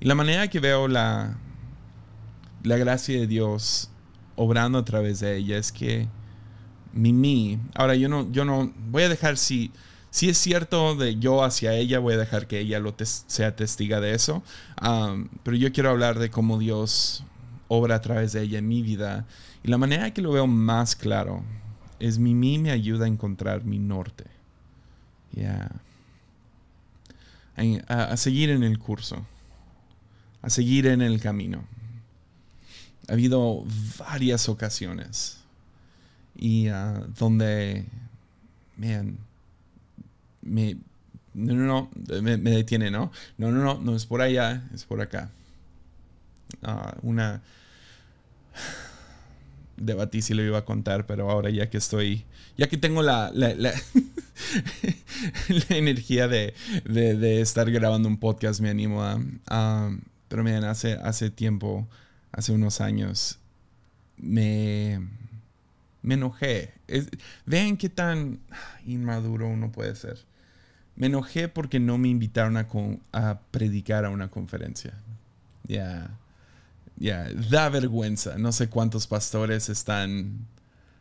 Y la manera que veo la, la gracia de Dios obrando a través de ella es que Mimi, ahora yo no, yo no, voy a dejar si, si es cierto de yo hacia ella, voy a dejar que ella lo sea testiga de eso, pero yo quiero hablar de cómo Dios obra a través de ella en mi vida. Y la manera que lo veo más claro es Mimi me ayuda a encontrar mi norte. Yeah. a seguir en el curso a seguir en el camino. Ha habido varias ocasiones y ah, donde, man, me, no, no, no, me, detiene, ¿no? No, no, no, no es por allá, es por acá. Ah, una debatí si lo iba a contar, pero ahora ya que estoy, ya que tengo la, la, energía de, de, estar grabando un podcast, me animo a, pero miren, hace, hace tiempo, hace unos años, me, me enojé. vean qué tan inmaduro uno puede ser. Me enojé porque no me invitaron a, predicar a una conferencia. Ya, ya, da vergüenza. No sé cuántos pastores están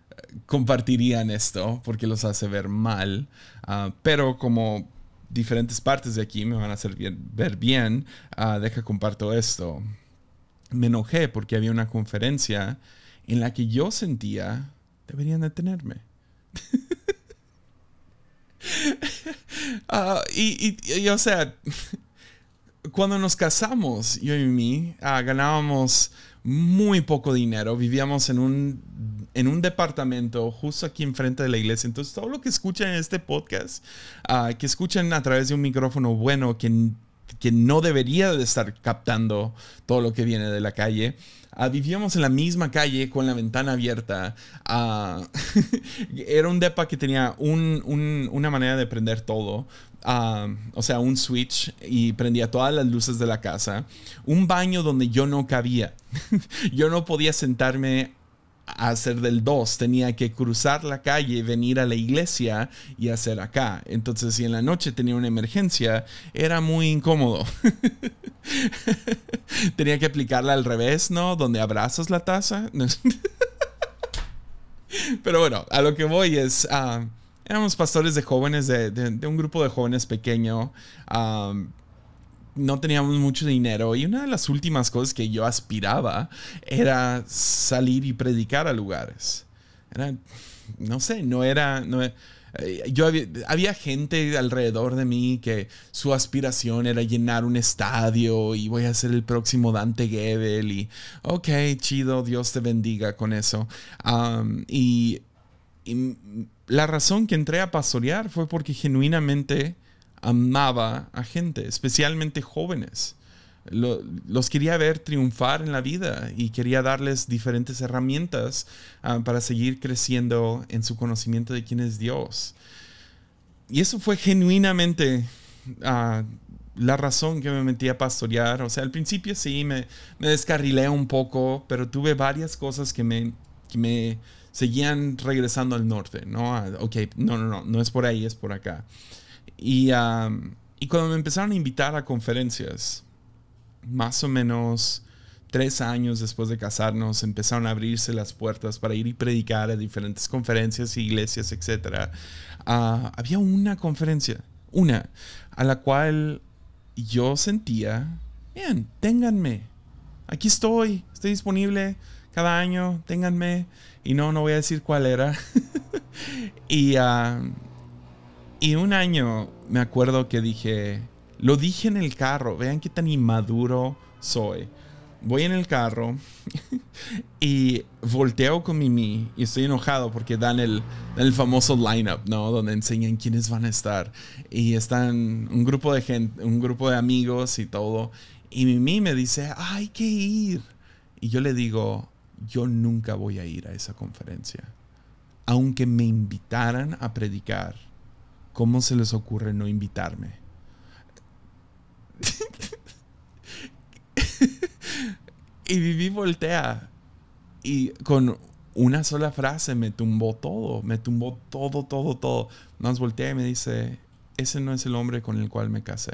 eh, compartirían esto porque los hace ver mal. Ah, pero como diferentes partes de aquí me van a hacer ver bien. Ah, deja comparto esto. Me enojé porque había una conferencia en la que yo sentía deberían detenerme. Ah, y, o sea, cuando nos casamos, yo y mi ah, ganábamos muy poco dinero, vivíamos en un en un departamento justo aquí enfrente de la iglesia. Entonces, todo lo que escuchan en este podcast, ah, que escuchan a través de un micrófono bueno, que, que no debería de estar captando todo lo que viene de la calle, ah, vivíamos en la misma calle con la ventana abierta. Ah, era un depa que tenía una manera de prender todo. o sea, un switch y prendía todas las luces de la casa. Un baño donde yo no cabía. yo no podía sentarme hacer del 2, tenía que cruzar la calle, venir a la iglesia y hacer acá. Entonces, si en la noche tenía una emergencia, era muy incómodo. tenía que aplicarla al revés, ¿no? Donde abrazas la taza. Pero bueno, a lo que voy es... Ah, éramos pastores de jóvenes, de, un grupo de jóvenes pequeño. Ah, no teníamos mucho dinero y una de las últimas cosas que yo aspiraba era salir y predicar a lugares. no sé, no era... E, eh, yo había, gente alrededor de mí que su aspiración era llenar un estadio y voy a ser el próximo Dante Gebel y ok, chido, Dios te bendiga con eso. y, la razón que entré a pastorear fue porque genuinamente amaba a gente, especialmente jóvenes. los quería ver triunfar en la vida y quería darles diferentes herramientas ah, para seguir creciendo en su conocimiento de quién es Dios. Y eso fue genuinamente ah, la razón que me metí a pastorear. O sea, al principio sí, me, descarrilé un poco, pero tuve varias cosas que me, me seguían regresando al norte, ¿no? Ah, ok, no, no, no, no es por ahí, es por acá. Y, cuando me empezaron a invitar a conferencias, más o menos tres años después de casarnos, empezaron a abrirse las puertas para ir y predicar a diferentes conferencias, iglesias, etc. Ah, había una conferencia, una, a la cual yo sentía, bien, ténganme, aquí estoy, estoy disponible cada año, ténganme. Y no, no voy a decir cuál era. y... Y un año me acuerdo que dije, lo dije en el carro, vean qué tan inmaduro soy. Voy en el carro y volteo con Mimi y estoy enojado porque dan el, el famoso lineup, ¿no? Donde enseñan quiénes van a estar. Y están un grupo de gente, un grupo de amigos y todo. Y Mimi me dice, hay que ir. Y yo le digo, yo nunca voy a ir a esa conferencia. Aunque me invitaran a predicar ¿Cómo se les ocurre no invitarme? y Viví voltea y con una sola frase me tumbó todo, me tumbó todo, todo, todo. Nos voltea y me dice, ese no es el hombre con el cual me casé.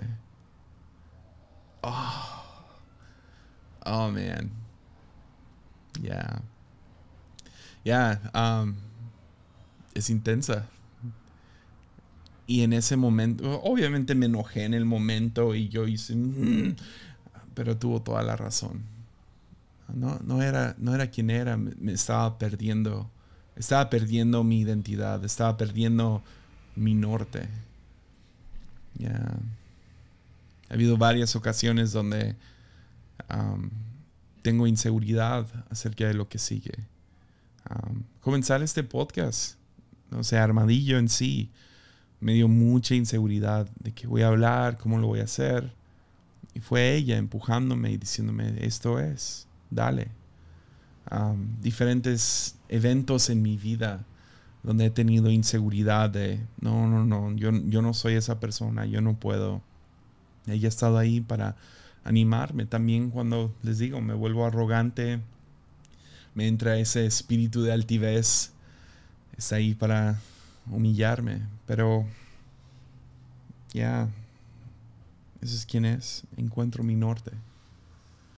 Oh, oh man. Yeah. Yeah. Um, es intensa. Y en ese momento, obviamente me enojé en el momento y yo hice, mm", pero tuvo toda la razón. No, no, era, no era quien era, me, estaba perdiendo, estaba perdiendo mi identidad, estaba perdiendo mi norte. Yeah. Ha habido varias ocasiones donde tengo inseguridad acerca de lo que sigue. comenzar este podcast, o sea, Armadillo en sí, me dio mucha inseguridad de que voy a hablar, cómo lo voy a hacer. Y fue ella empujándome y diciéndome, esto es, dale. diferentes eventos en mi vida donde he tenido inseguridad de, no, no, no, yo, yo no soy esa persona, yo no puedo. Ella ha estado ahí para animarme. También cuando les digo, me vuelvo arrogante, me entra ese espíritu de altivez, está ahí para humillarme, pero ya, ese es quien es, encuentro mi norte.